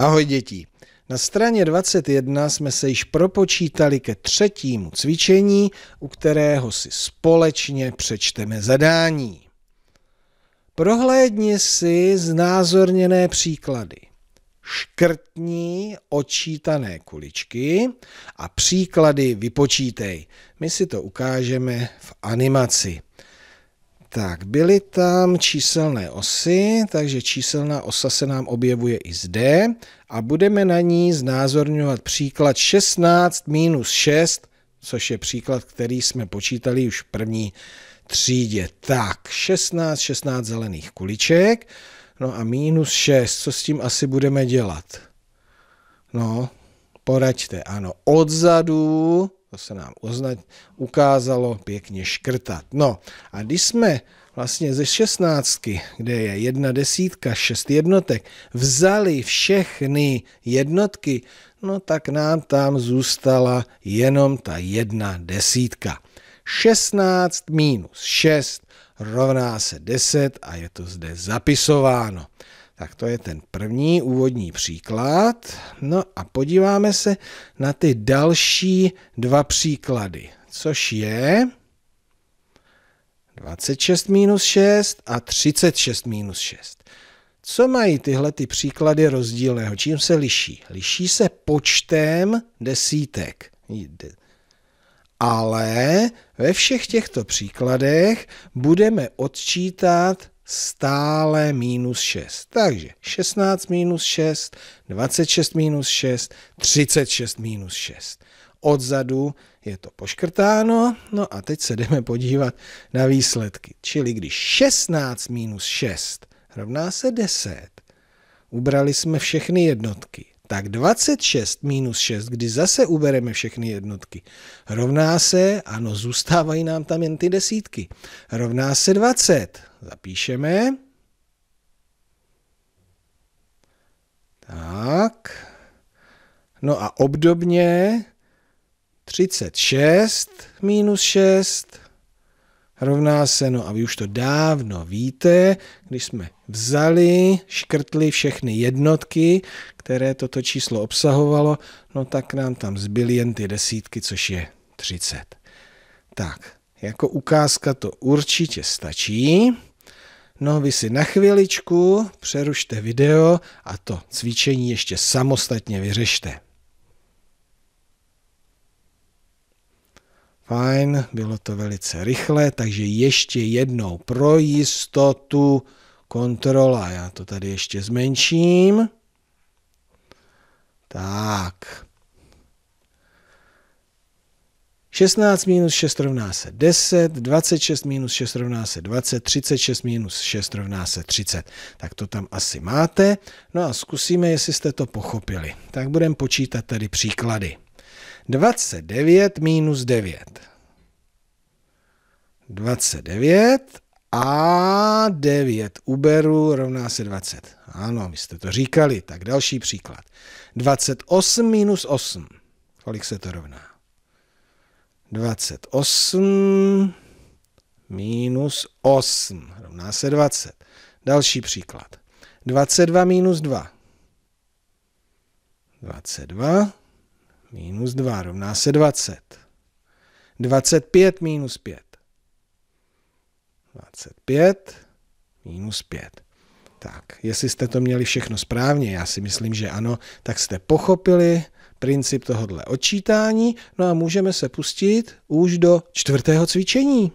Ahoj děti. Na straně 21 jsme se již propočítali ke třetímu cvičení, u kterého si společně přečteme zadání. Prohlédni si znázorněné příklady. Škrtní očítané kuličky a příklady vypočítej. My si to ukážeme v animaci. Tak, byly tam číselné osy, takže číselná osa se nám objevuje i zde a budeme na ní znázorňovat příklad 16 minus 6, což je příklad, který jsme počítali už v první třídě. Tak, 16, 16 zelených kuliček, no a minus 6, co s tím asi budeme dělat? No, poraďte, ano, odzadu to se nám oznať, ukázalo pěkně škrtat. No a když jsme vlastně ze šestnáctky, kde je jedna desítka, šest jednotek, vzali všechny jednotky, no tak nám tam zůstala jenom ta jedna desítka. 16 minus 6 rovná se 10 a je to zde zapisováno. Tak to je ten první úvodní příklad. No a podíváme se na ty další dva příklady, což je 26 minus 6 a 36 minus 6. Co mají tyhle ty příklady rozdílného? Čím se liší? Liší se počtem desítek. Ale ve všech těchto příkladech budeme odčítat stále minus 6. Takže 16 minus 6, 26 minus 6, 36 minus 6. Odzadu je to poškrtáno, no a teď se jdeme podívat na výsledky. Čili když 16 minus 6 rovná se 10, ubrali jsme všechny jednotky tak 26 minus 6, kdy zase ubereme všechny jednotky, rovná se, ano, zůstávají nám tam jen ty desítky, rovná se 20. Zapíšeme. Tak. No a obdobně 36 minus 6 rovná se, no a vy už to dávno víte, když jsme vzali, škrtli všechny jednotky, které toto číslo obsahovalo, no tak nám tam zbyly jen ty desítky, což je 30. Tak, jako ukázka to určitě stačí. No vy si na chviličku přerušte video a to cvičení ještě samostatně vyřešte. Fajn, bylo to velice rychle, takže ještě jednou pro jistotu kontrola. Já to tady ještě zmenším. Tak. 16 minus 6 rovná se 10, 26 minus 6 rovná se 20, 36 minus 6 rovná se 30. Tak to tam asi máte. No a zkusíme, jestli jste to pochopili. Tak budeme počítat tady příklady. 29 minus 9. 29 a 9 uberu rovná se 20. Ano, vy jste to říkali. Tak další příklad. 28 minus 8. Kolik se to rovná? 28 minus 8 rovná se 20. Další příklad. 22 minus 2. 22 minus 2 rovná se 20. 25 minus 5. 25 minus 5. Tak, jestli jste to měli všechno správně, já si myslím, že ano, tak jste pochopili princip tohohle odčítání. No a můžeme se pustit už do čtvrtého cvičení.